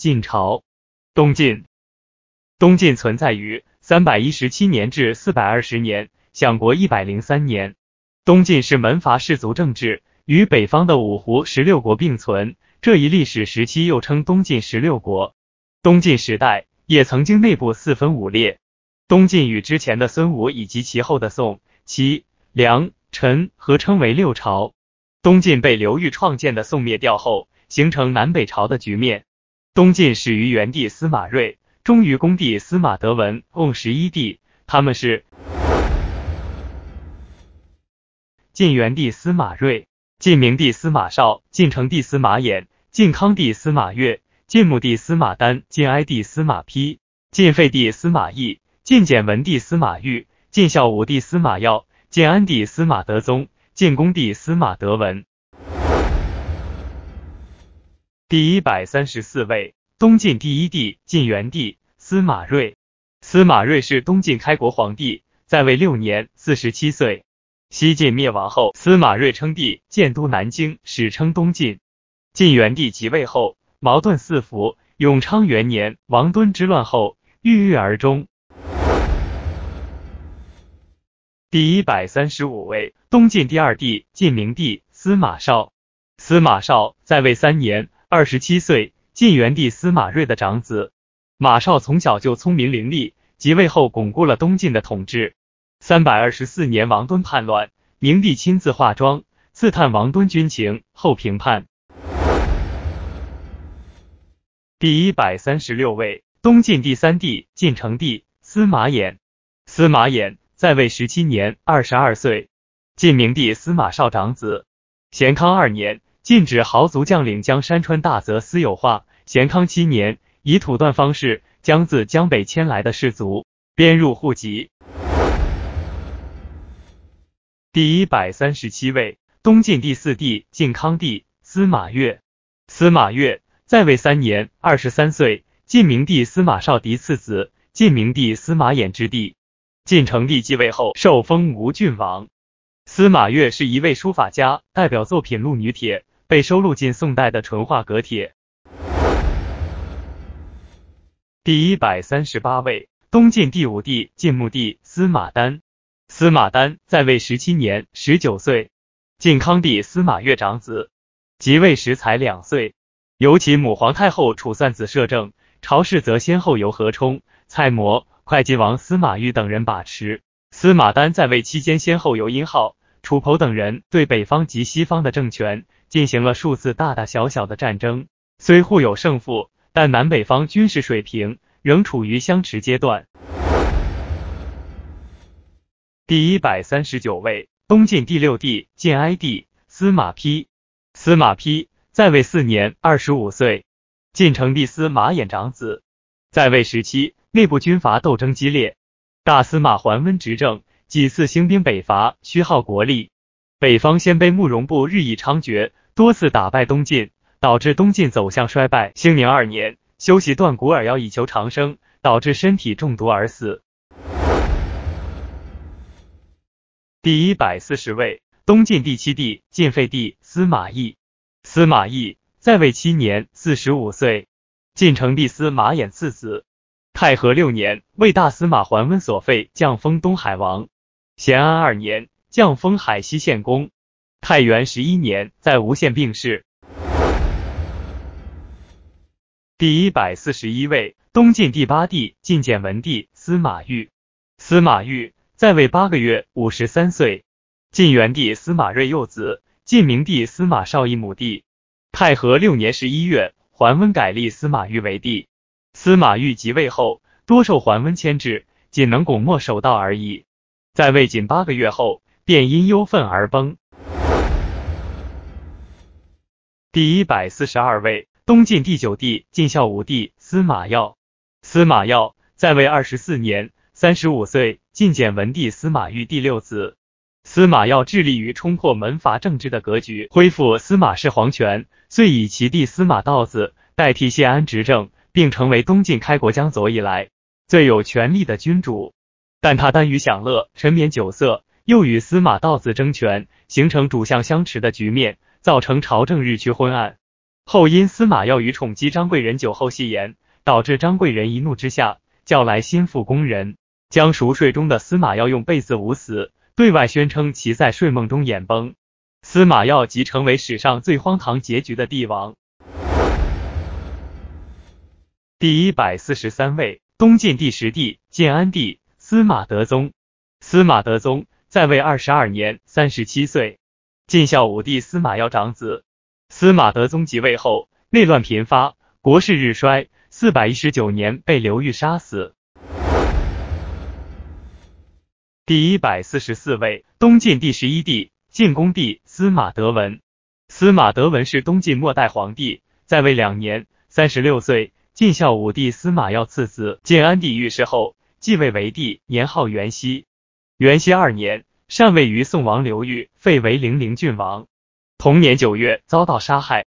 晋朝，东晋，东晋存在于三百一十七年至四百二十年，享国一百零三年。东晋是门阀士族政治，与北方的五胡十六国并存。这一历史时期又称东晋十六国。东晋时代也曾经内部四分五裂。东晋与之前的孙吴以及其后的宋、齐、梁、陈合称为六朝。东晋被刘裕创建的宋灭掉后，形成南北朝的局面。东晋始于元帝司马睿，终于恭帝司马德文，共十一帝。他们是：晋元帝司马睿、晋明帝司马绍、晋成帝司马衍、晋康帝司马越、晋穆帝司马丹、晋哀帝司马丕、晋废帝司马懿、晋简文帝司马昱、晋孝武帝司马曜、晋安帝司马德宗、晋恭帝司马德文。第一百三十四位，东晋第一帝晋元帝司马睿。司马睿是东晋开国皇帝，在位六年，四十七岁。西晋灭亡后，司马睿称帝，建都南京，史称东晋。晋元帝即位后，矛盾四伏。永昌元年，王敦之乱后，郁郁而终。第一百三十五位，东晋第二帝晋明帝司马绍。司马绍在位三年。二十七岁，晋元帝司马睿的长子马绍从小就聪明伶俐，即位后巩固了东晋的统治。三百二十四年，王敦叛乱，明帝亲自化妆刺探王敦军情，后平叛。第一百三十六位，东晋第三帝晋成帝司马衍，司马衍在位十七年，二十二岁，晋明帝司马绍长子，咸康二年。禁止豪族将领将山川大泽私有化。咸康七年，以土断方式将自江北迁来的士族编入户籍。第一百三十七位，东晋第四帝晋康帝司马越。司马越在位三年，二十三岁，晋明帝司马绍嫡次子，晋明帝司马衍之弟。晋成帝继位后，受封吴郡王。司马越是一位书法家，代表作品《鹿女帖》。被收录进宋代的《淳化阁帖》。第一百三十八位，东晋第五帝，晋穆帝司马丹。司马丹在位十七年，十九岁，晋康帝司马越长子，即位时才两岁，由其母皇太后楚算子摄政。朝事则先后由何冲、蔡模、会稽王司马昱等人把持。司马丹在位期间，先后由殷浩、楚侯等人对北方及西方的政权。进行了数次大大小小的战争，虽互有胜负，但南北方军事水平仍处于相持阶段。第一百三十九位东晋第六帝晋哀帝司马丕，司马丕在位四年，二十五岁，晋成帝司马衍长子，在位时期内部军阀斗争激烈，大司马桓温执政，几次兴兵北伐，虚耗国力，北方鲜卑慕容部日益猖獗。多次打败东晋，导致东晋走向衰败。兴宁二年，休息断骨耳药以求长生，导致身体中毒而死。第一百四十位东晋第七帝晋废帝司马懿。司马懿在位七年，四十五岁，晋成帝司马衍次子。太和六年，为大司马桓温所废，降封东海王。咸安二年，降封海西县公。太元十一年，在无限病逝。第一百四十一位，东晋第八帝晋简文帝司马昱。司马昱在位八个月，五十三岁，晋元帝司马睿幼子，晋明帝司马绍一母弟。太和六年十一月，桓温改立司马昱为帝。司马昱即位后，多受桓温牵制，仅能拱墨守道而已。在位仅八个月后，便因忧愤而崩。第一百四十二位东晋第九帝晋孝武帝司马曜，司马曜在位二十四年，三十五岁，晋简文帝司马昱第六子。司马曜致力于冲破门阀政治的格局，恢复司马氏皇权，遂以其弟司马道子代替谢安执政，并成为东晋开国将走以来最有权力的君主。但他耽于享乐，沉湎酒色，又与司马道子争权，形成主相相持的局面。造成朝政日趋昏暗。后因司马曜与宠姬张贵人酒后戏言，导致张贵人一怒之下叫来心腹宫人，将熟睡中的司马曜用被子捂死，对外宣称其在睡梦中眼崩。司马曜即成为史上最荒唐结局的帝王。第一百四十三位东晋第十帝建安帝司马德宗。司马德宗在位二十二年，三十七岁。晋孝武帝司马曜长子，司马德宗即位后，内乱频发，国势日衰。四百一十九年被刘裕杀死。第一百四十四位东晋第十一帝晋恭帝司马德文。司马德文是东晋末代皇帝，在位两年，三十六岁。晋孝武帝司马曜次子，晋安帝遇事后继位为帝，年号元熙。元熙二年。禅位于宋王刘裕，废为零陵郡王。同年九月，遭到杀害。